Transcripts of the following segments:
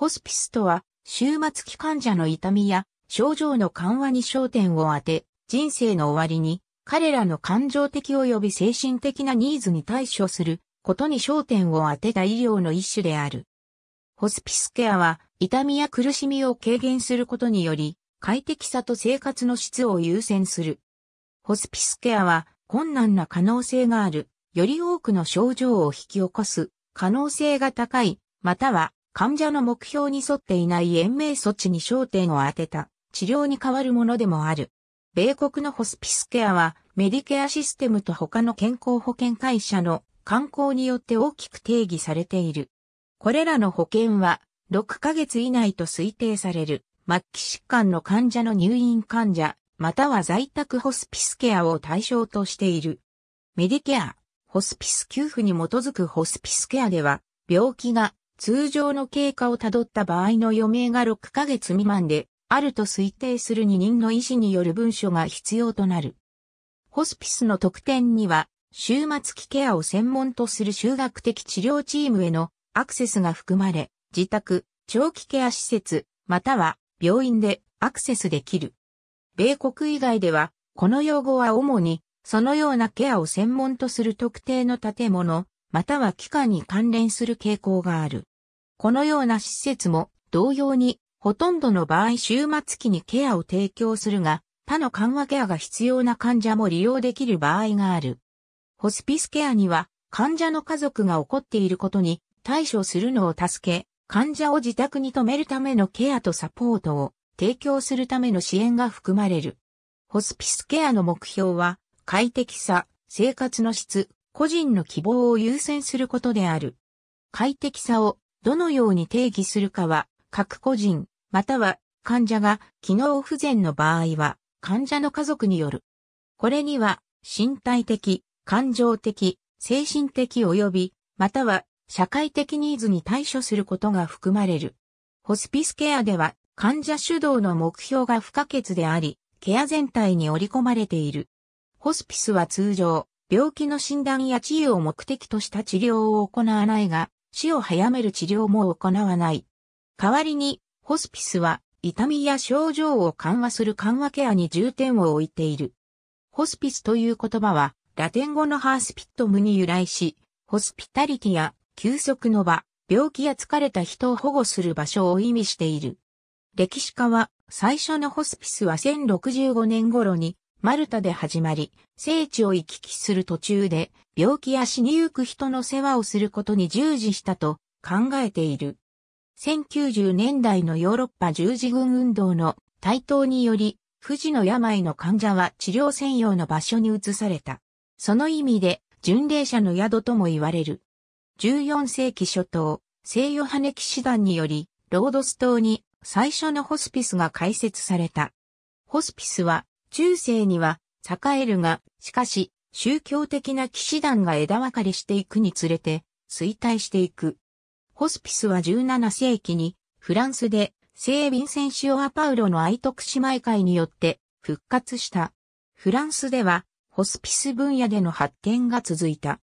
ホスピスとは、終末期患者の痛みや症状の緩和に焦点を当て、人生の終わりに、彼らの感情的及び精神的なニーズに対処することに焦点を当てた医療の一種である。ホスピスケアは、痛みや苦しみを軽減することにより、快適さと生活の質を優先する。ホスピスケアは、困難な可能性がある、より多くの症状を引き起こす、可能性が高い、または患者の目標に沿っていない延命措置に焦点を当てた治療に代わるものでもある。米国のホスピスケアはメディケアシステムと他の健康保険会社の観光によって大きく定義されている。これらの保険は6ヶ月以内と推定される末期疾患の患者の入院患者、または在宅ホスピスケアを対象としている。メディケア、ホスピス給付に基づくホスピスケアでは、病気が通常の経過をたどった場合の余命が6ヶ月未満で、あると推定する2人の医師による文書が必要となる。ホスピスの特典には、終末期ケアを専門とする修学的治療チームへのアクセスが含まれ、自宅、長期ケア施設、または病院でアクセスできる。米国以外では、この用語は主に、そのようなケアを専門とする特定の建物、または機関に関連する傾向がある。このような施設も同様にほとんどの場合終末期にケアを提供するが、他の緩和ケアが必要な患者も利用できる場合がある。ホスピスケアには患者の家族が起こっていることに対処するのを助け、患者を自宅に止めるためのケアとサポートを提供するための支援が含まれる。ホスピスケアの目標は、快適さ、生活の質、個人の希望を優先することである。快適さをどのように定義するかは、各個人、または患者が機能不全の場合は、患者の家族による。これには、身体的、感情的、精神的及び、または社会的ニーズに対処することが含まれる。ホスピスケアでは、患者主導の目標が不可欠であり、ケア全体に織り込まれている。ホスピスは通常、病気の診断や治癒を目的とした治療を行わないが、死を早める治療も行わない。代わりに、ホスピスは痛みや症状を緩和する緩和ケアに重点を置いている。ホスピスという言葉は、ラテン語のハースピットムに由来し、ホスピタリティや休息の場、病気や疲れた人を保護する場所を意味している。歴史家は、最初のホスピスは1065年頃にマルタで始まり、聖地を行き来する途中で、病気や死にゆく人の世話をすることに従事したと考えている。1090年代のヨーロッパ十字軍運動の台頭により、富士の病の患者は治療専用の場所に移された。その意味で、巡礼者の宿とも言われる。14世紀初頭、聖ヨハネ騎士団により、ロードス島に最初のホスピスが開設された。ホスピスは中世には栄えるが、しかし、宗教的な騎士団が枝分かれしていくにつれて、衰退していく。ホスピスは17世紀に、フランスで、聖ヴィンセンシオアパウロの愛徳姉妹会によって復活した。フランスでは、ホスピス分野での発展が続いた。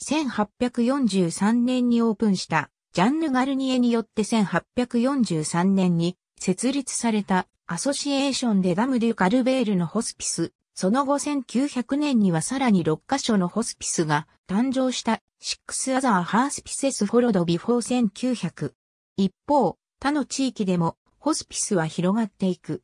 1843年にオープンした、ジャンヌ・ガルニエによって1843年に設立されたアソシエーションデダムデュカルベールのホスピス、その後1900年にはさらに6カ所のホスピスが誕生したシックスアザーハースピセスフォロドビフォー1900。一方、他の地域でもホスピスは広がっていく。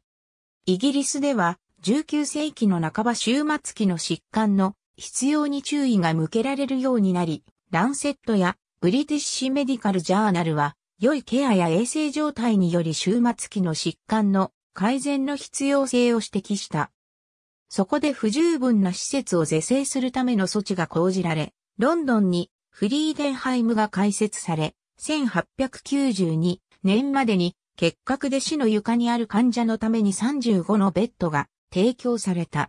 イギリスでは19世紀の半ば終末期の疾患の必要に注意が向けられるようになり、ランセットやブリティッシュメディカルジャーナルは良いケアや衛生状態により終末期の疾患の改善の必要性を指摘した。そこで不十分な施設を是正するための措置が講じられ、ロンドンにフリーデンハイムが開設され、1892年までに結核で死の床にある患者のために35のベッドが提供された。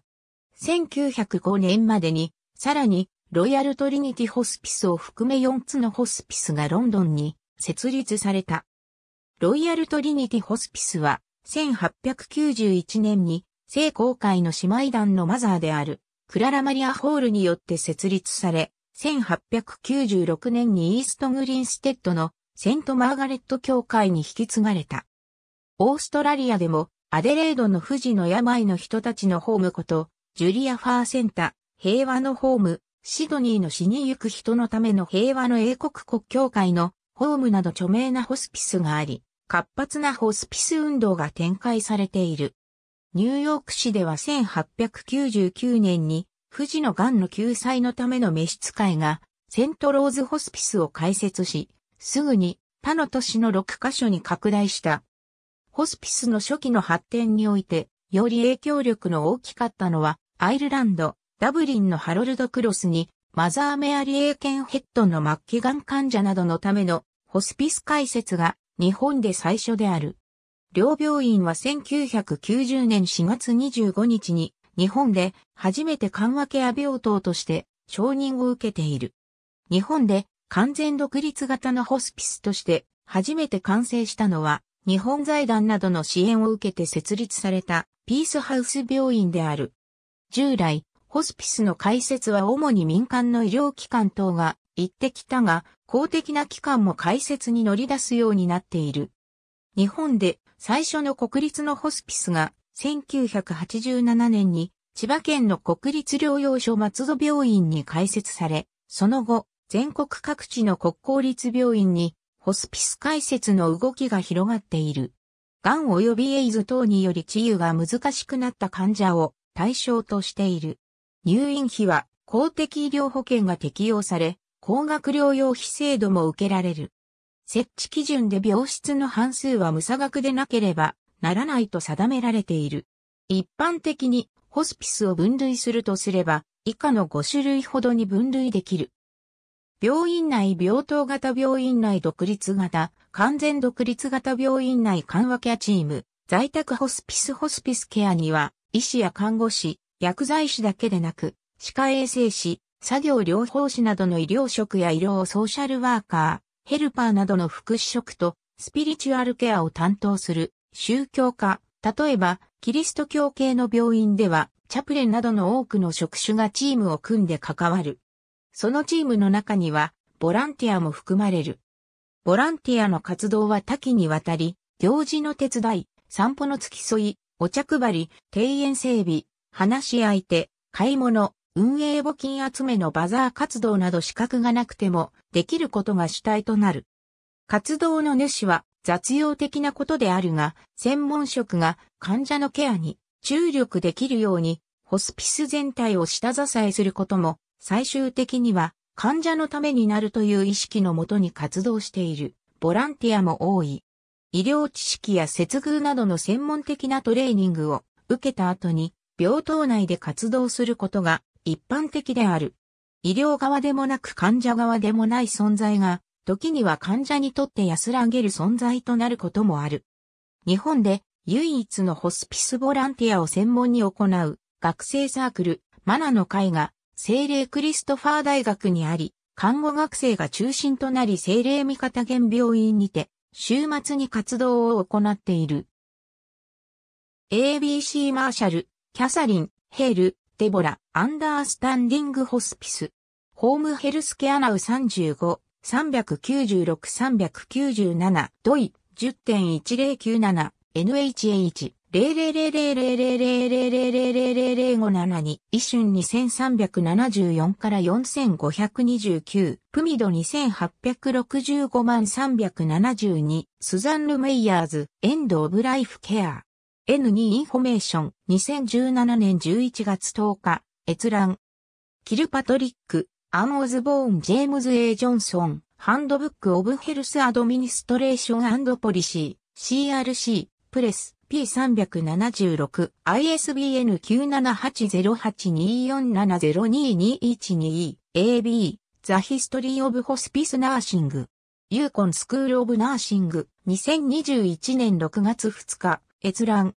1905年までに、さらにロイヤルトリニティホスピスを含め4つのホスピスがロンドンに設立された。ロイヤルトリニティホスピスは、1891年に、聖公会の姉妹団のマザーである、クララ・マリア・ホールによって設立され、1896年にイーストグリンステッドのセント・マーガレット教会に引き継がれた。オーストラリアでもアデレードの富士の病の人たちのホームこと、ジュリア・ファーセンタ、平和のホーム、シドニーの死に行く人のための平和の英国国教会のホームなど著名なホスピスがあり、活発なホスピス運動が展開されている。ニューヨーク市では1899年に、富士の癌の救済のための召使いが、セントローズホスピスを開設し、すぐに他の都市の6カ所に拡大した。ホスピスの初期の発展において、より影響力の大きかったのは、アイルランド、ダブリンのハロルド・クロスにマザーメアリエーケンヘッドの末期がん患者などのためのホスピス解説が日本で最初である。両病院は1990年4月25日に日本で初めて緩和ケア病棟として承認を受けている。日本で完全独立型のホスピスとして初めて完成したのは日本財団などの支援を受けて設立されたピースハウス病院である。従来、ホスピスの開設は主に民間の医療機関等が行ってきたが、公的な機関も開設に乗り出すようになっている。日本で最初の国立のホスピスが1987年に千葉県の国立療養所松戸病院に開設され、その後、全国各地の国公立病院にホスピス開設の動きが広がっている。がん及びエイズ等により治癒が難しくなった患者を対象としている。入院費は公的医療保険が適用され、高額療養費制度も受けられる。設置基準で病室の半数は無差額でなければならないと定められている。一般的にホスピスを分類するとすれば、以下の5種類ほどに分類できる。病院内病棟型病院内独立型、完全独立型病院内緩和ケアチーム、在宅ホスピスホスピスケアには、医師や看護師、薬剤師だけでなく、歯科衛生士、作業療法士などの医療職や医療ソーシャルワーカー、ヘルパーなどの福祉職と、スピリチュアルケアを担当する、宗教家、例えば、キリスト教系の病院では、チャプレンなどの多くの職種がチームを組んで関わる。そのチームの中には、ボランティアも含まれる。ボランティアの活動は多岐にわたり、行事の手伝い、散歩の付き添い、お茶配り、庭園整備、話し相手、買い物、運営募金集めのバザー活動など資格がなくてもできることが主体となる。活動の主は雑用的なことであるが、専門職が患者のケアに注力できるように、ホスピス全体を下支えすることも、最終的には患者のためになるという意識のもとに活動しているボランティアも多い。医療知識や接遇などの専門的なトレーニングを受けた後に病棟内で活動することが一般的である。医療側でもなく患者側でもない存在が、時には患者にとって安らげる存在となることもある。日本で唯一のホスピスボランティアを専門に行う学生サークル、マナの会が、聖霊クリストファー大学にあり、看護学生が中心となり聖霊味方県病院にて、週末に活動を行っている。ABC マーシャルキャサリン、ヘール、デボラ、アンダースタンディングホスピス。ホームヘルスケアナウ35、396、397、ドイ、10.1097、NHH。0 0 0 0 0 0 0 0 0 5 0 0 0 5 7一瞬2374から4529、プミド2865万372、スザンル・メイヤーズ、エンド・オブ・ライフ・ケア。N2 インフォメーション2017年11月10日閲覧キルパトリック、アン・オズボーン・ジェームズ・ A・ ジョンソン、ハンドブック・オブ・ヘルス・アドミニストレーションポリシー、CRC、プレス、P376、ISBN 9780824702212、AB、ザ・ヒストリー・オブ・ホスピス・ナーシング、ユーコン・スクール・オブ・ナーシング、2021年6月2日、閲覧。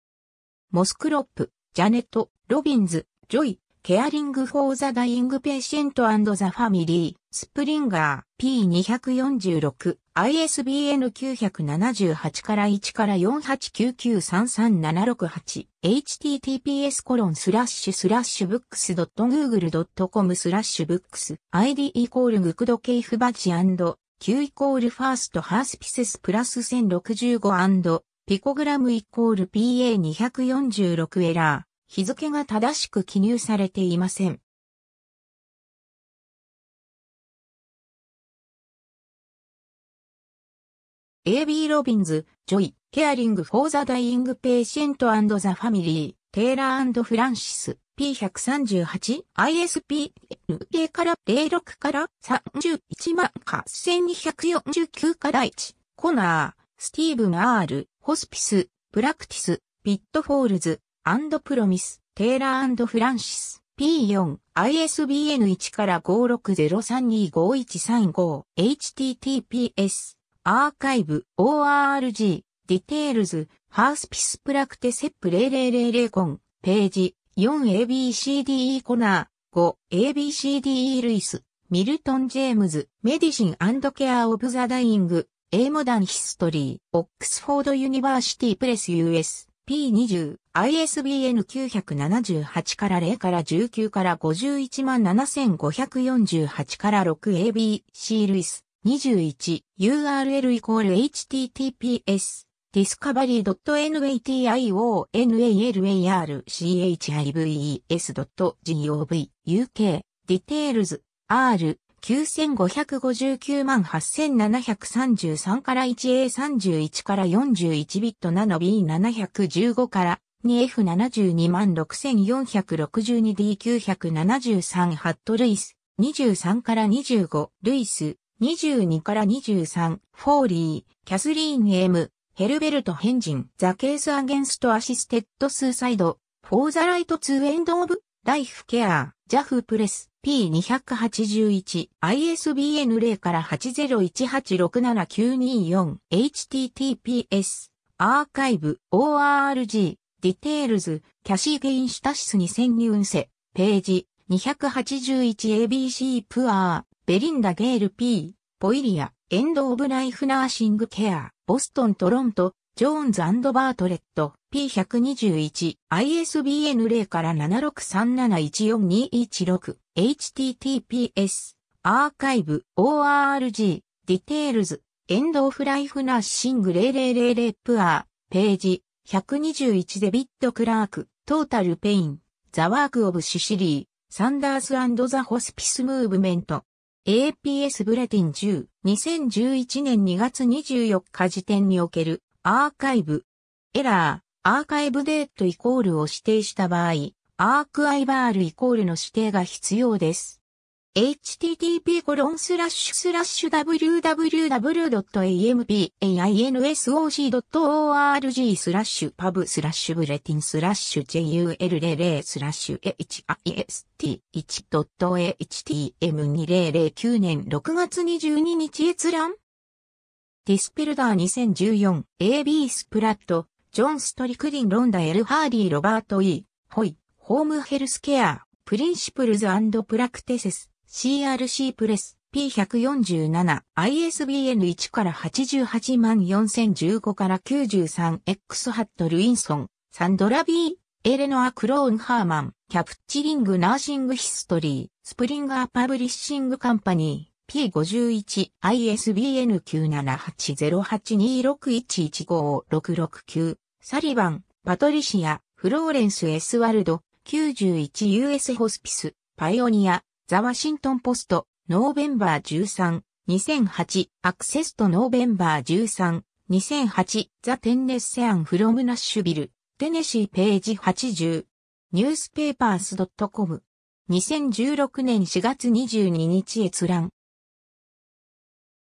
モスクロップ、ジャネット、ロビンズ、ジョイ、ケアリング・フォー・ザ・ダイイング・ペーシェント・アンド・ザ・ファミリー、スプリンガー、P246、ISBN 978から1から489933768、https コロンスラッシュスラッシュブックス .google.com スラッシュブックス、id イコールグクドケイフバッジ &Q イコールファーストハースピセスプラス1065ピコグラムイコール PA246 エラー、日付が正しく記入されていません。AB ロビンズ、ジョイ、ケアリング・フォー・ザ・ダイイング・ペーシェント・アンド・ザ・ファミリー、テイラー・フランシス、P138、ISP、LA から06から31万8249から1、コナー、スティーブン・ R、ホスピス、プラクティス、ピットフォールズ、アンドプロミス、テイラーフランシス、P4、ISBN1 から560325135、https、アーカイブ、org、ディテールズ、ハースピスプラクテセップ0000コン、ページ、4ABCDE コナー、5ABCDE ルイス、ミルトン・ジェームズ、メディシンケア・オブ・ザ・ダイイング、A Modern History, Oxford University Press US、P20、ISBN 978から0から19から51 7548から 6ABC Lewis, 21、URL イコール https、discovery.nationalarchives.gov, uk, details, r, 9559万8733から 1A31 から41ビットノ b 7 1 5から 2F72 万 6462D973 ハットルイス23から25ルイス22から23フォーリーキャスリーン M ヘルベルト・ヘンジン、ザ・ケース・アゲンスト・アシステッド・スーサイド、フォー・ザ・ライト・ツー・エンド・オブ・ライフ・ケア。ジャフプレス P281 ISBN 0から8 0 1 8 6 7 9 2 4 h t t p s アーカイブ ORG ディテールズキャシーゲインシュタシスに潜入せページ 281ABC プアーベリンダゲール P ポイリアエンドオブライフナーシングケアボストントロントジョーンズバートレット P121 ISBN 0から7637142116 https アーカイブ org ディテールズエンドオフライフナッシング0000プアーページ121デビット・クラークトータル・ペインザ・ワーク・オブ・シシリーサンダースザ・ホスピス・ムーブメント APS ブレティン10、2011年2月24日時点におけるアーカイブ。エラー、アーカイブデートイコールを指定した場合、アークアイバールイコールの指定が必要です。http www.ampainsog.org スラッシュパブスラッシュブレティンスラッシュ jul00 スラッシュ h i s t 1 h t m 2 0 0 9年6月22日閲覧ディスペルダー2014、AB スプラット、ジョン・ストリクリン・ロンダ・エル・ハーディ・ロバート・ E、ホイ、ホームヘルスケア、プリンシプルズプラクテセス、CRC プレス、P147、ISBN1 から88万4015から 93X ハット・ルインソン、サンドラ・ビー、エレノア・クローン・ハーマン、キャプチリング・ナーシング・ヒストリー、スプリンガー・パブリッシング・カンパニー、P51、ISBN 9780826115669、サリバン、パトリシア、フローレンス・エスワルド、91US ホスピス、パイオニア、ザ・ワシントン・ポスト、ノーベンバー13、2008、アクセスト・ノーベンバー13、2008、ザ・テンネッセアン・フロム・ナッシュビル、テネシーページ80、ニュースペーパース .com。2016年4月22日閲覧。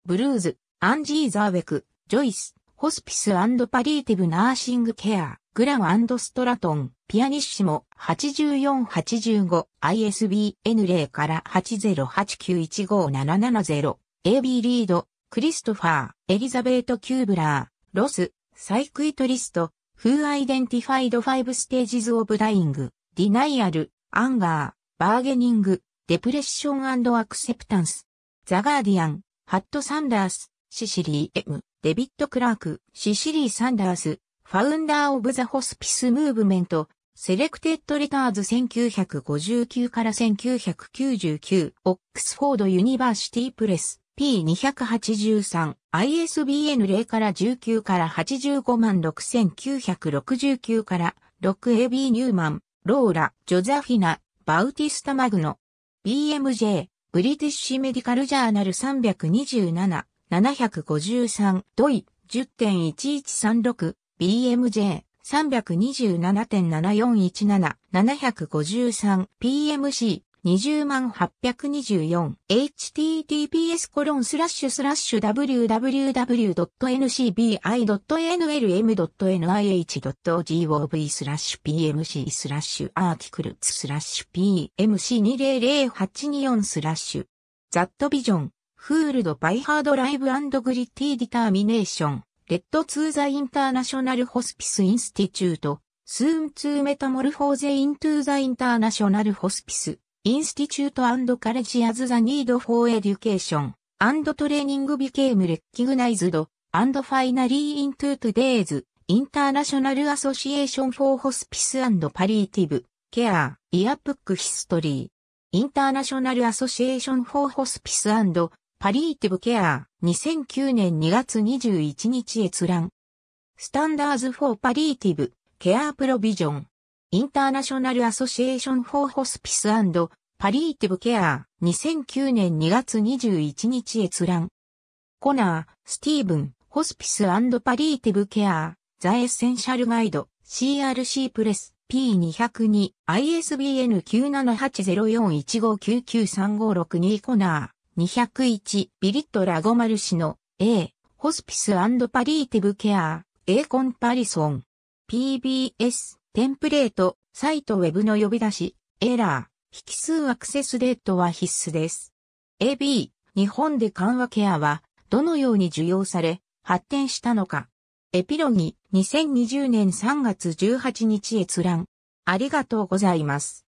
ブルーズ、アンジー・ザーウェク、ジョイス、ホスピス・アンド・パリーティブ・ナーシング・ケア、グラン・アンド・ストラトン、ピアニッシモ、8485、ISBN0 から8 0 8 9 1 5 7 7 0 7 AB・ リード、クリストファー、エリザベート・キューブラー、ロス、サイクイトリスト、フー・アイデンティファイド・ファイブ・ステージズ・オブ・ダイング、ディナイアル、アンガー、バーゲニング、デプレッション・アクセプタンス、ザ・ガーディアン、ハット・サンダース、シシリー M、デビット・クラーク、シシリー・サンダース、ファウンダー・オブ・ザ・ホスピス・ムーブメント、セレクテッド・レターズ1959から1999、オックスフォード・ユニバーシティ・プレス、P283、ISBN 0から19から85万6969から6 a b ニューマン、ローラ、ジョザフィナ、バウティスタ・マグノ、BMJ、ブリティッシュメディカルジャーナル327、753、ドイ、10.1136、BMJ、327.7417、753、PMC、20824https コロンスラッシュスラッシュ www.ncbi.nlm.nih.gov スラッシュ pmc スラッシュアーティクルツスラッシュ pmc200824 スラッシュザットビジョンフールドバイハードライブグリッティディターミネーションレッドツーザインターナショナルホスピスインスティチュートスーンツーメタモルフォーゼイントゥーザインターナショナルホスピス Institute and College as the need for education and training became recognized and finally into today's International Association for Hospice and Palliative Care Yearbook History International Association for Hospice and Palliative Care 2009年2月21日閲覧スタンダーズ・フォー・パリーティブ・ケア・プロビジョンインターナショナルアソシエーション・フォー・ホスピス・パリーティブ・ケアー2009年2月21日閲覧。コナー、スティーブン、ホスピスパリーティブ・ケアー、ザ・エッセンシャル・ガイド、CRC プレス、P202、ISBN 9780415993562コナー、201、ビリット・ラゴマル氏の A、ホスピスパリーティブ・ケアー、A コンパリソン。PBS テンプレート、サイトウェブの呼び出し、エラー、引数アクセスデートは必須です。AB、日本で緩和ケアは、どのように受容され、発展したのか。エピロギ、2020年3月18日閲覧。ありがとうございます。